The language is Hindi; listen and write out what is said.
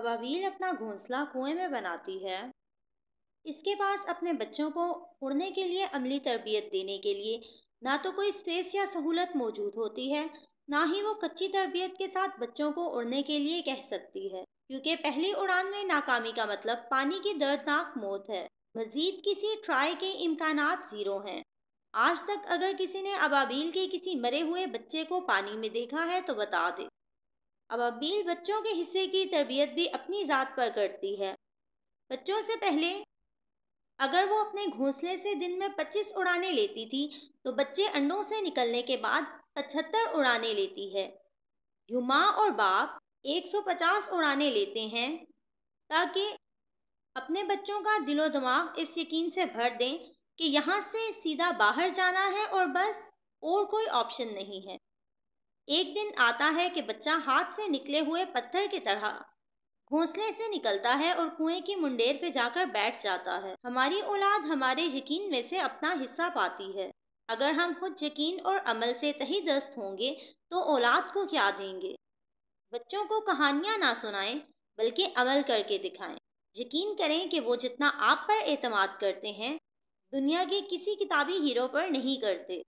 अबावील अपना घोंसला कुएं में बनाती है इसके पास अपने बच्चों को उड़ने के लिए अमली तरबियत देने के लिए ना तो कोई स्पेस या सहूलत मौजूद होती है ना ही वो कच्ची तरबियत के साथ बच्चों को उड़ने के लिए कह सकती है क्योंकि पहली उड़ान में नाकामी का मतलब पानी की दर्दनाक मौत है मजीद किसी ट्राई के इम्कान ज़ीरो हैं आज तक अगर किसी ने अबाबील के किसी मरे हुए बच्चे को पानी में देखा है तो बता दे अबाबील बच्चों के हिस्से की तरबियत भी अपनी ज़ात पर करती है बच्चों से पहले अगर वो अपने घोंसले से दिन में 25 उड़ाने लेती थी तो बच्चे अंडों से निकलने के बाद 75 उड़ाने लेती है जुमा और बाप 150 उड़ाने लेते हैं ताकि अपने बच्चों का दिलो दिमाग इस यकीन से भर दें कि यहाँ से सीधा बाहर जाना है और बस और कोई ऑप्शन नहीं है एक दिन आता है कि बच्चा हाथ से निकले हुए पत्थर की तरह घोंसले से निकलता है और कुएं की मुंडेर पे जाकर बैठ जाता है हमारी औलाद हमारे यकीन में से अपना हिस्सा पाती है अगर हम खुद यकीन और अमल से तही दस्त होंगे तो औलाद को क्या देंगे बच्चों को कहानियाँ ना सुनाएं बल्कि अमल करके दिखाएं यकीन करें कि वो जितना आप पर अतमाद करते हैं दुनिया के किसी किताबी हीरो पर नहीं करते